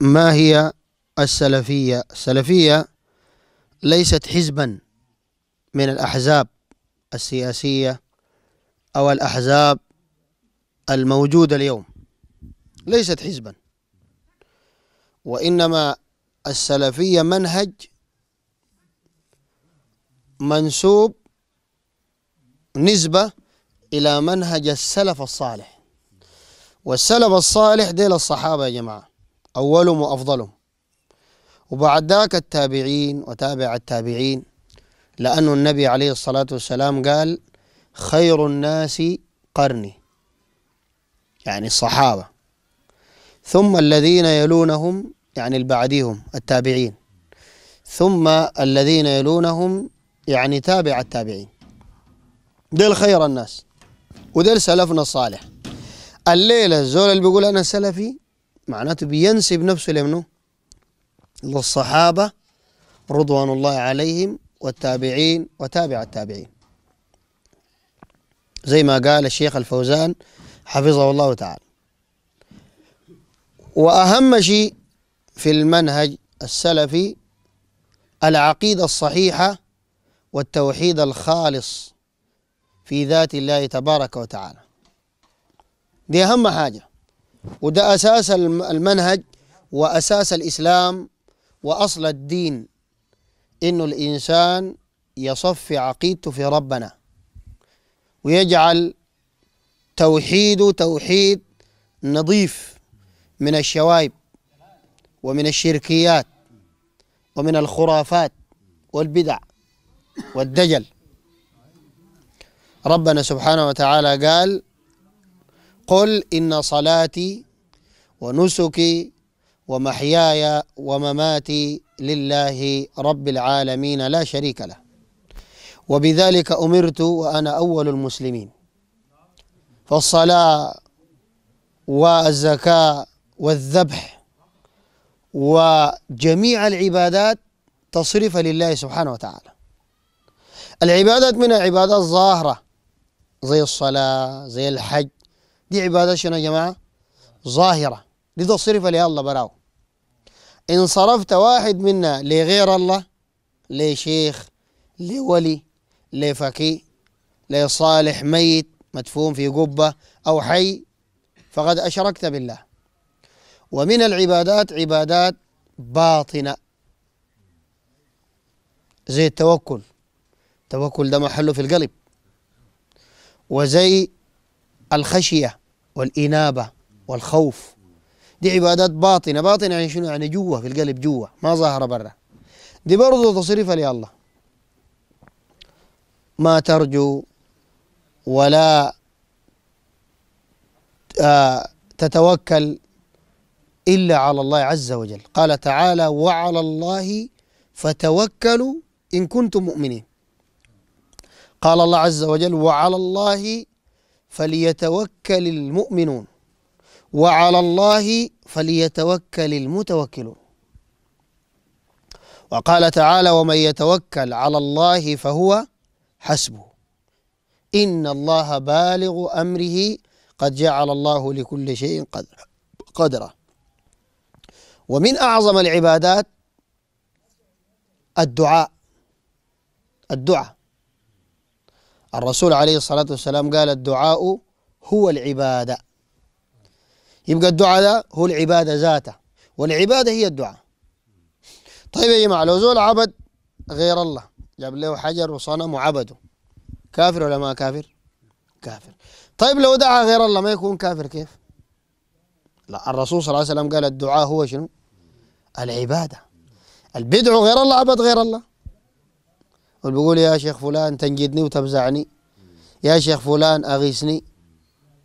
ما هي السلفية السلفية ليست حزبا من الأحزاب السياسية أو الأحزاب الموجودة اليوم ليست حزبا وإنما السلفية منهج منسوب نسبة إلى منهج السلف الصالح والسلف الصالح ديل الصحابة يا جماعة أولهم وأفضلهم وبعد ذاك التابعين وتابع التابعين لأن النبي عليه الصلاة والسلام قال خير الناس قرني يعني الصحابة ثم الذين يلونهم يعني البعديهم التابعين ثم الذين يلونهم يعني تابع التابعين ديل خير الناس وديل سلفنا الصالح الليلة الزول اللي بيقول أنا سلفي معناته بينسب نفسه لمنه للصحابة رضوان الله عليهم والتابعين وتابع التابعين زي ما قال الشيخ الفوزان حفظه الله تعالى وأهم شيء في المنهج السلفي العقيدة الصحيحة والتوحيد الخالص في ذات الله تبارك وتعالى دي أهم حاجة وده أساس المنهج وأساس الإسلام وأصل الدين إنه الإنسان يصفي عقيدته في ربنا ويجعل توحيده توحيد نظيف من الشوائب ومن الشركيات ومن الخرافات والبدع والدجل ربنا سبحانه وتعالى قال قل إن صلاتي ونسكي ومحياي ومماتي لله رب العالمين لا شريك له وبذلك أمرت وأنا أول المسلمين فالصلاة والزكاة والذبح وجميع العبادات تصرف لله سبحانه وتعالى العبادات من عبادات ظاهرة زي الصلاة زي الحج دي عبادة شنو يا جماعة ظاهرة دي لها لله براو إن صرفت واحد منا لغير الله لشيخ لولي لفقيه لصالح ميت مدفون في قبة أو حي فقد أشركت بالله ومن العبادات عبادات باطنة زي التوكل التوكل ده محله في القلب وزي الخشية والإنابة والخوف دي عبادات باطنة باطنة يعني شنو يعني جوا في القلب جوا ما ظاهرة برا دي برضه لي لله ما ترجو ولا آه، تتوكل إلا على الله عز وجل قال تعالى وعلى الله فتوكلوا إن كنتم مؤمنين قال الله عز وجل وعلى الله فليتوكل المؤمنون وعلى الله فليتوكل المتوكلون وقال تعالى ومن يتوكل على الله فهو حسبه إن الله بالغ أمره قد جعل الله لكل شيء قدرا قدرا ومن أعظم العبادات الدعاء الدعاء الرسول عليه الصلاة والسلام قال الدعاء هو العبادة يبقى الدعاء ده هو العبادة ذاته والعبادة هي الدعاء طيب يا جماعة لو زول عبد غير الله جاب له حجر وصنم وعبده كافر ولا ما كافر كافر طيب لو دعا غير الله ما يكون كافر كيف لا الرسول صلى الله عليه وسلم قال الدعاء هو شنو العبادة البدع غير الله عبد غير الله والبيقول يا شيخ فلان تنجدني وتبزعني يا شيخ فلان أغيثني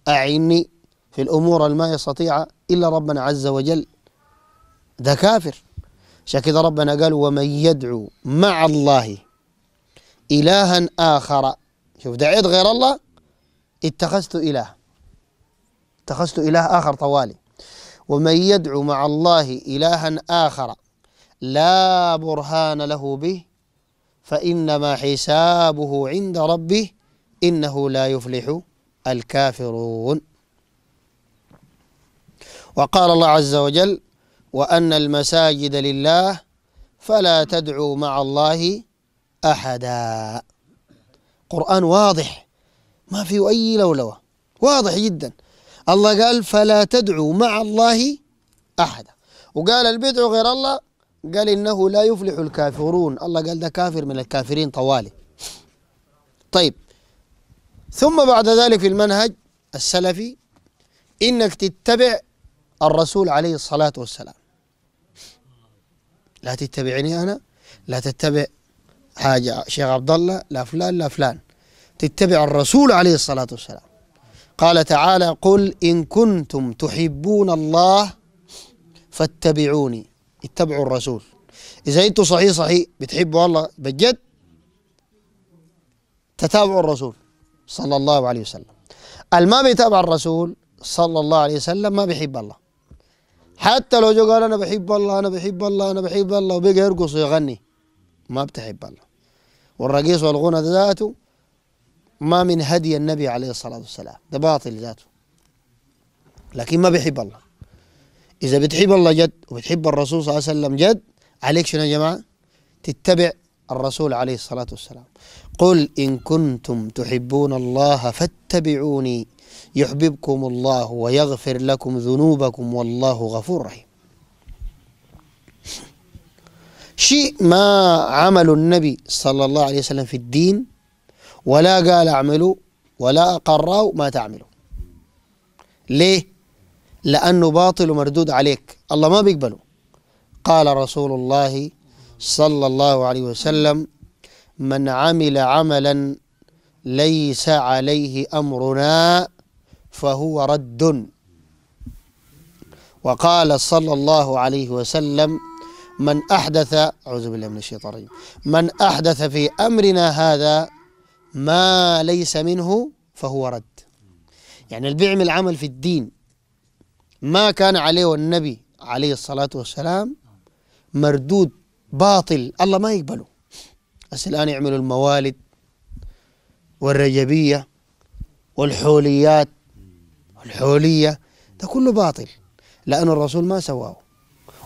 أعيني في الأمور ما يستطيع إلا ربنا عز وجل ده كافر عشان ربنا قال ومن يدعو مع الله إلها آخر شوف دعيت غير الله اتخذت إله اتخذت إله آخر طوالي ومن يدعو مع الله إلها آخر لا برهان له به فإنما حسابه عند ربه إنه لا يفلح الكافرون وقال الله عز وجل وأن المساجد لله فلا تدعوا مع الله أحدا قرآن واضح ما في أي لولوة واضح جدا الله قال فلا تدعوا مع الله أحدا وقال البدع غير الله قال إنه لا يفلح الكافرون الله قال ده كافر من الكافرين طوالي طيب ثم بعد ذلك في المنهج السلفي إنك تتبع الرسول عليه الصلاة والسلام لا تتبعني أنا لا تتبع حاجة شيخ عبد الله لا فلان لا فلان تتبع الرسول عليه الصلاة والسلام قال تعالى قل إن كنتم تحبون الله فاتبعوني اتبعوا الرسول إذا انتم صحيح صحيح بتحبوا الله بجد تتابعوا الرسول صلى الله عليه وسلم الما بيتابع الرسول صلى الله عليه وسلم ما بيحب الله حتى لو جو قال أنا بحب الله أنا بحب الله أنا بحب الله وبقى يرقص ويغني ما بتحب الله والرقيص والغنى ذاته ما من هدي النبي عليه الصلاة والسلام ده باطل ذاته لكن ما بيحب الله إذا بتحب الله جد وبتحب الرسول صلى الله عليه وسلم جد عليك شنو يا جماعة تتبع الرسول عليه الصلاة والسلام قل إن كنتم تحبون الله فاتبعوني يحببكم الله ويغفر لكم ذنوبكم والله غفور رحيم شيء ما عمل النبي صلى الله عليه وسلم في الدين ولا قال اعملوا ولا اقروا ما تعملوا ليه لأنه باطل ومردود عليك الله ما بيقبله قال رسول الله صلى الله عليه وسلم من عمل عملا ليس عليه أمرنا فهو رد وقال صلى الله عليه وسلم من أحدث أعوذ بالله من الشيطان الرجيم من أحدث في أمرنا هذا ما ليس منه فهو رد يعني اللي بيعمل عمل في الدين ما كان عليه النبي عليه الصلاة والسلام مردود باطل الله ما يقبله بس الآن يعملوا الموالد والرجبية والحوليات الحولية ده كله باطل لأن الرسول ما سواه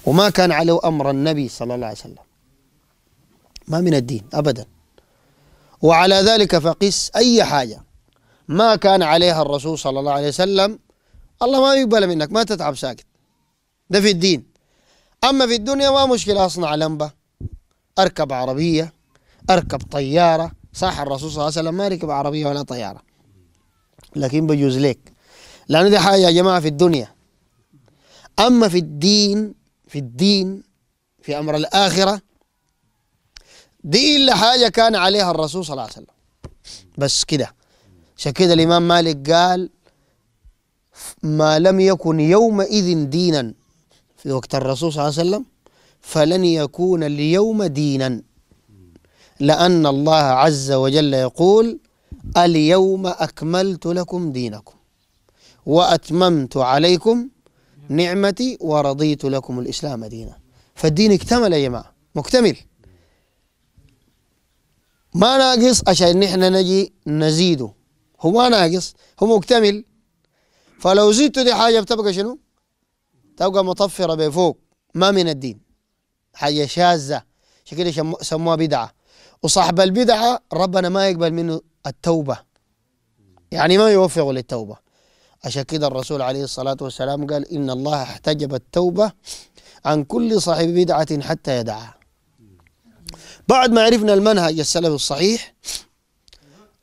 وما كان عليه أمر النبي صلى الله عليه وسلم ما من الدين أبدا وعلى ذلك فقس أي حاجة ما كان عليها الرسول صلى الله عليه وسلم الله ما يقبل منك ما تتعب ساكت ده في الدين أما في الدنيا ما مشكلة أصنع لمبة أركب عربية أركب طيارة صح الرسول صلى الله عليه وسلم ما ركب عربية ولا طيارة لكن بجوز لك لأنه دي حاجة يا جماعة في الدنيا أما في الدين في الدين في أمر الآخرة دي إلا حاجة كان عليها الرسول صلى الله عليه وسلم بس كده عشان كده الإمام مالك قال ما لم يكن يومئذ دينا في وقت الرسول صلى الله عليه وسلم فلن يكون اليوم دينا لأن الله عز وجل يقول اليوم أكملت لكم دينكم وأتممت عليكم نعمتي ورضيت لكم الإسلام دينا فالدين اكتمل يا جماعة مكتمل ما ناقص عشان نحن نجي نزيده هو ما ناقص هو مكتمل فلو زدت دي حاجة بتبقى شنو تبقى مطفرة بفوق ما من الدين حاجة شاذة شكل سموها بدعة وصاحب البدعة ربنا ما يقبل منه التوبة يعني ما يوفقه للتوبة عشان كده الرسول عليه الصلاة والسلام قال إن الله احتجب التوبة عن كل صاحب بدعة حتى يدعها بعد ما عرفنا المنهج السلفي الصحيح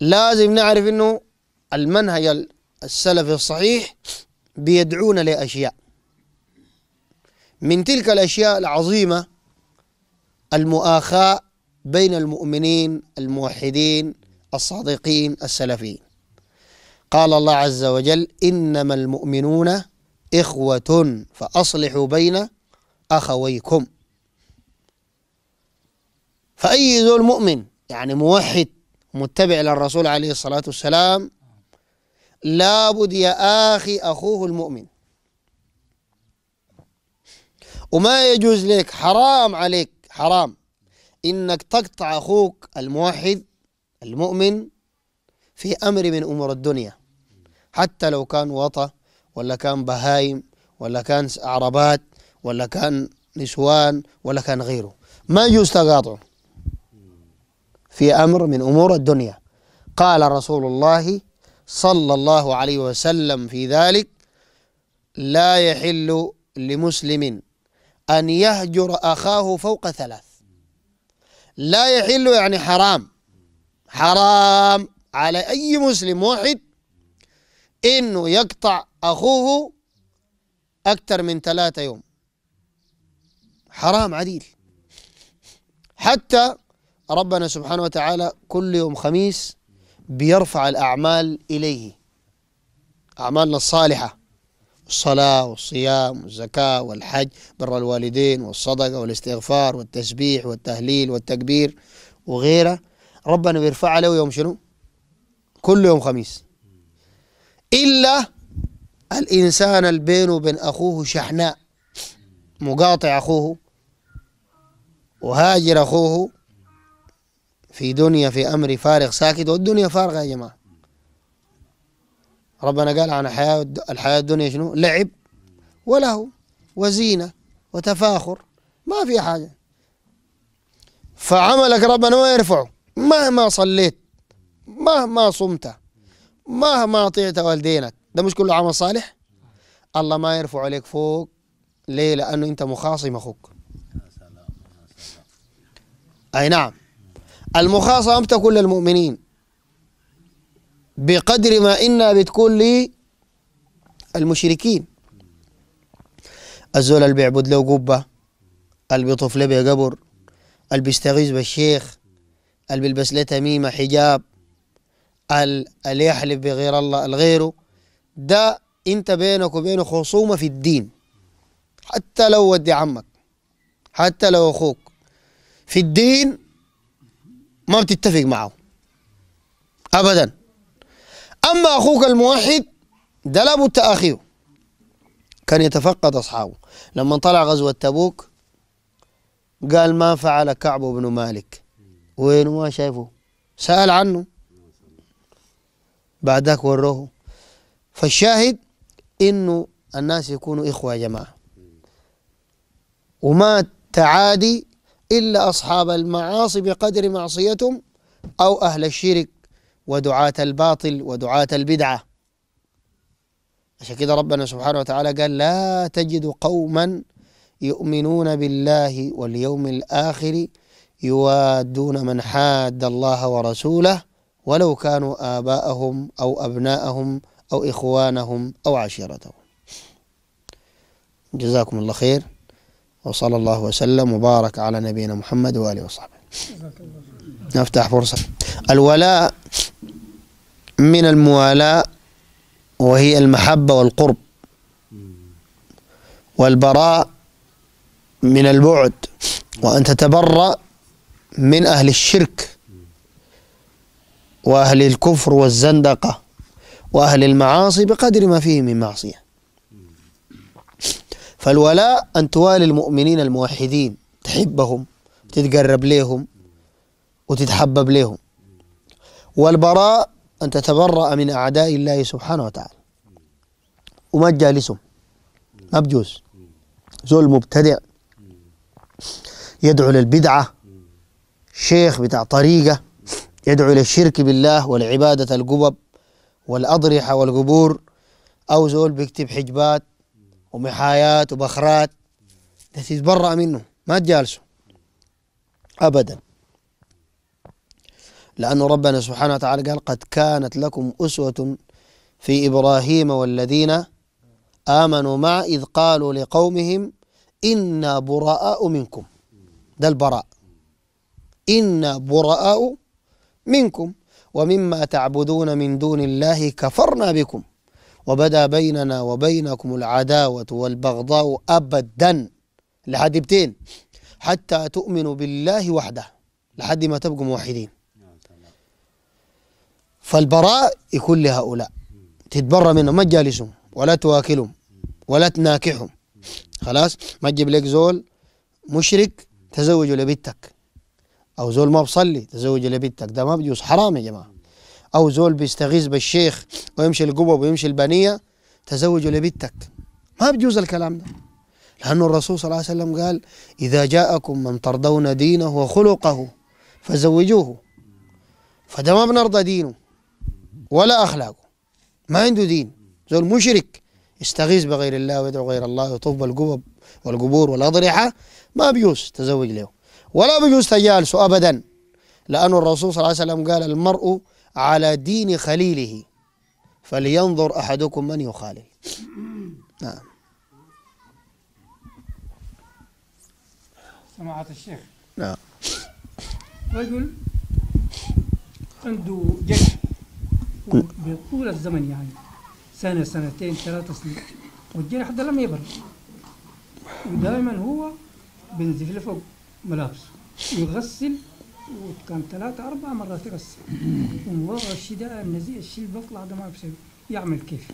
لازم نعرف انه المنهج السلف الصحيح بيدعون لأشياء من تلك الأشياء العظيمة المؤاخاة بين المؤمنين الموحدين الصادقين السلفيين قال الله عز وجل إنما المؤمنون إخوة فأصلحوا بين أخويكم فأي ذو المؤمن يعني موحد متبع للرسول عليه الصلاة والسلام لابد يا أخي أخوه المؤمن وما يجوز لك حرام عليك حرام إنك تقطع أخوك الموحد المؤمن في أمر من أمور الدنيا حتى لو كان وطى ولا كان بهايم ولا كان عربات ولا كان نسوان ولا كان غيره ما يجوز تقاطعه في أمر من أمور الدنيا قال رسول الله صلى الله عليه وسلم في ذلك لا يحل لمسلم أن يهجر أخاه فوق ثلاث لا يحل يعني حرام حرام على أي مسلم واحد إنه يقطع أخوه أكثر من ثلاثة يوم حرام عديل حتى ربنا سبحانه وتعالى كل يوم خميس بيرفع الأعمال إليه أعمالنا الصالحة الصلاة والصيام والزكاة والحج بر الوالدين والصدقة والاستغفار والتسبيح والتهليل والتكبير وغيره ربنا بيرفع له يوم شنو كل يوم خميس إلا الإنسان البين وبين أخوه شحناء مقاطع أخوه وهاجر أخوه في دنيا في أمر فارغ ساكت والدنيا فارغة يا جماعة ربنا قال عن الحياة الحياة الدنيا شنو لعب ولهو وزينة وتفاخر ما في حاجة فعملك ربنا ما يرفعه مهما صليت مهما صمت مهما أطعت والدينك ده مش كله عمل صالح الله ما يرفع عليك فوق ليه لأنه أنت مخاصم أخوك أي نعم المخاصمة بتكون للمؤمنين بقدر ما إنها بتكون للمشركين الزول اللي بيعبد له قبة اللي بيطوف له بقبر اللي بيستغيث بالشيخ اللي بيلبس له تميمة حجاب اللي يحلف بغير الله الغيره ده انت بينك وبينه خصومة في الدين حتى لو ودي عمك حتى لو اخوك في الدين ما بتتفق معه ابدا اما اخوك الموحد ده لابد اخيه كان يتفقد اصحابه لما طلع غزوه تبوك قال ما فعل كعب بن مالك وين ما شايفه سال عنه بعدك وروه فالشاهد انه الناس يكونوا اخوه يا جماعه وما تعادي إلا أصحاب المعاصي بقدر معصيتهم أو أهل الشرك ودعاة الباطل ودعاة البدعة عشان كده ربنا سبحانه وتعالى قال لا تجد قوما يؤمنون بالله واليوم الآخر يوادون من حاد الله ورسوله ولو كانوا آباءهم أو أبناءهم أو إخوانهم أو عشيرتهم جزاكم الله خير وصلى الله وسلم وبارك على نبينا محمد وآله وصحبه نفتح فرصة الولاء من الموالاة وهي المحبة والقرب والبراء من البعد وأن تتبرأ من أهل الشرك وأهل الكفر والزندقة وأهل المعاصي بقدر ما فيه من معصية فالولاء أن توالي المؤمنين الموحدين تحبهم تتقرب لهم وتتحبب لهم والبراء أن تتبرأ من أعداء الله سبحانه وتعالى وما تجالسهم ما بجوز زول مبتدع يدعو للبدعة شيخ بتاع طريقة يدعو للشرك بالله والعبادة القبب والأضرحة والقبور أو زول بيكتب حجبات ومحايات وبخرات تتبرأ منه ما تجالسه أبدا لأنه ربنا سبحانه وتعالى قال قد كانت لكم أسوة في إبراهيم والذين آمنوا مع إذ قالوا لقومهم إنا براء منكم ده البراء إنا براء منكم ومما تعبدون من دون الله كفرنا بكم وبدا بيننا وبينكم العداوة والبغضاء أبدا لحد متين حتى تؤمنوا بالله وحده لحد ما تبقوا موحدين فالبراء يكون لهؤلاء تتبرى منهم ما تجالسهم ولا تواكلهم ولا تناكحهم خلاص ما تجيب لك زول مشرك تزوجه لبنتك او زول ما بصلي تزوجه لبنتك ده ما بجوز حرام يا جماعه او زول بيستغيث بالشيخ ويمشي القبب ويمشي البنيه تزوجوا لبنتك ما بيجوز الكلام ده لأن الرسول صلى الله عليه وسلم قال إذا جاءكم من ترضون دينه وخلقه فزوجوه فده ما بنرضى دينه ولا أخلاقه ما عنده دين زول مشرك يستغيث بغير الله ويدعو غير الله ويطوف بالقبب والقبور والأضرحة ما بيجوز تزوج له ولا بيجوز تجالسه أبدا لأن الرسول صلى الله عليه وسلم قال المرء على دين خليله فلينظر أحدكم من يخالل نعم سماحة الشيخ نعم رجل عنده جرح بطول الزمن يعني سنة سنتين ثلاثة سنين والجرح ده لم يبرد ودائما هو بينزف فوق ملابسه يغسل وكان ثلاثة أربعة مرات رس ومن الشداء النزيع الشيء اللي بطلع ده ما بسوي يعمل كيف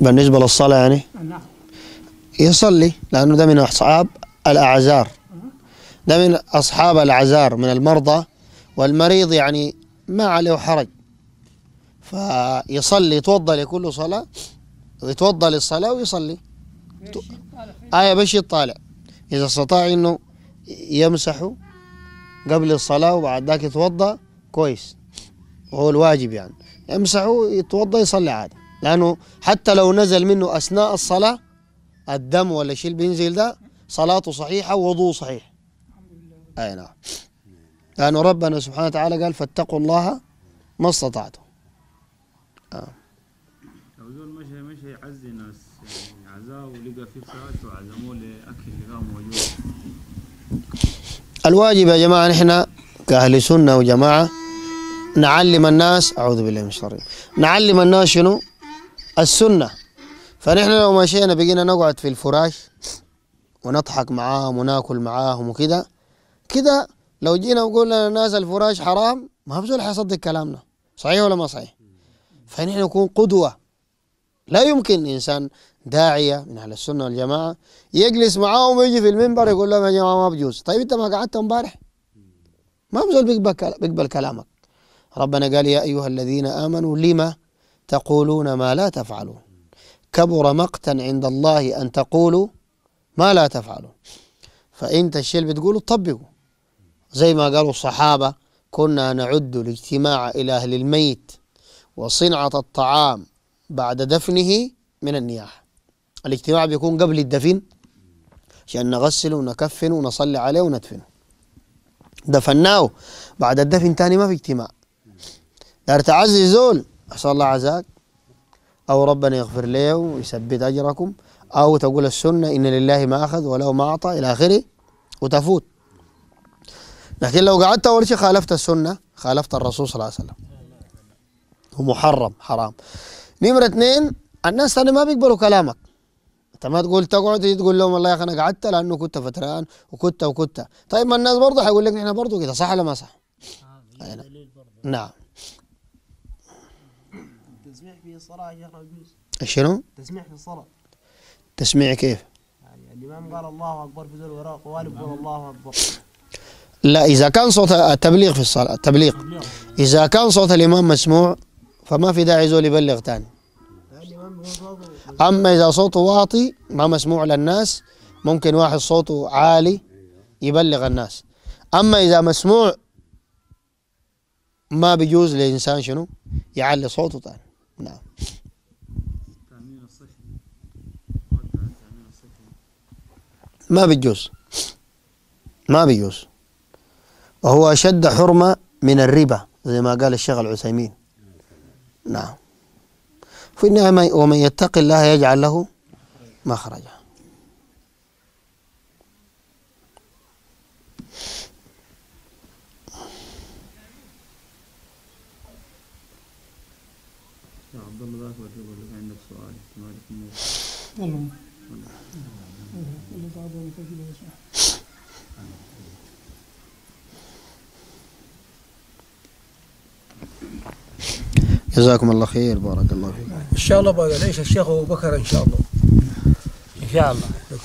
بالنسبة للصلاة يعني؟ نعم يصلي لأنه ده من أصحاب الأعذار أه؟ ده من أصحاب الأعذار من المرضى والمريض يعني ما عليه حرج فيصلي يتوضأ لكل صلاة ويتوضأ للصلاة ويصلي آية آه، بشي طالع إذا استطاع إنه يمسحه قبل الصلاة وبعد ذاك يتوضأ كويس وهو الواجب يعني يمسحه يتوضأ يصلي عادي لأنه حتى لو نزل منه أثناء الصلاة الدم ولا شيء اللي بينزل ده صلاته صحيحة ووضوء صحيح أي نعم لأنه ربنا سبحانه وتعالى قال فاتقوا الله ما استطعتم آه. لو مشى مشى يعزي ناس يعني عزاه ولقى في فراش وعزموه لأكل لقاه موجود الواجب يا جماعة نحن كأهل سنة وجماعة نعلم الناس أعوذ بالله من الشر نعلم الناس شنو السنة فنحن لو مشينا بقينا نقعد في الفراش ونضحك معاهم وناكل معاهم وكذا كذا لو جينا وقلنا للناس الفراش حرام ما بزول حيصدق كلامنا صحيح ولا ما صحيح فنحن نكون قدوة لا يمكن إنسان داعية من أهل السنة والجماعة يجلس معاهم ويجي في المنبر يقول لهم يا جماعة ما بجوز طيب أنت ما قعدت امبارح ما بزول بيقبل, بيقبل كلامك ربنا قال يا أيها الذين آمنوا لما تقولون ما لا تفعلون كبر مقتا عند الله أن تقولوا ما لا تفعلون فأنت الشيء اللي بتقوله طبقه زي ما قالوا الصحابة كنا نعد الاجتماع إلى أهل الميت وصنعة الطعام بعد دفنه من النياحة الاجتماع بيكون قبل الدفن عشان نغسله ونكفنه ونصلي عليه وندفنه دفناه بعد الدفن تاني ما في اجتماع دار تعزي زول اسال الله عزاك أو ربنا يغفر له ويثبت أجركم أو تقول السنة إن لله ما أخذ وله ما أعطى إلى آخره وتفوت لكن لو قعدت أول شيء خالفت السنة خالفت الرسول صلى الله عليه وسلم ومحرم حرام نمرة اثنين الناس ثاني ما بيقبلوا كلامك انت ما تقول تقعد تقول لهم والله يا اخي انا قعدت لانه كنت فتران وكنت وكنت طيب ما الناس برضه حيقول لك نحن برضه كده صح ولا ما صح؟ آه نعم التسميع في الصلاه يا شيخ شنو؟ التسميع في الصلاه تسميع كيف؟ يعني الامام قال الله اكبر في ذول وراء قوالب قول الله اكبر لا إذا كان صوت التبليغ في الصلاة التبليغ إذا كان صوت الإمام مسموع فما في داعي زول يبلغ ثاني أما إذا صوته واطي ما مسموع للناس ممكن واحد صوته عالي يبلغ الناس أما إذا مسموع ما بيجوز للإنسان شنو يعلي صوته ثاني نعم ما بيجوز ما بيجوز وهو أشد حرمة من الربا زي ما قال الشيخ العثيمين نعم النهاية ومن يتق الله يجعل له مخرجا عبد الله عندك سؤال جزاكم الله خير بارك الله فيك ان شاء الله بقى ليش الشيخ ابو بكر ان شاء الله ان شاء الله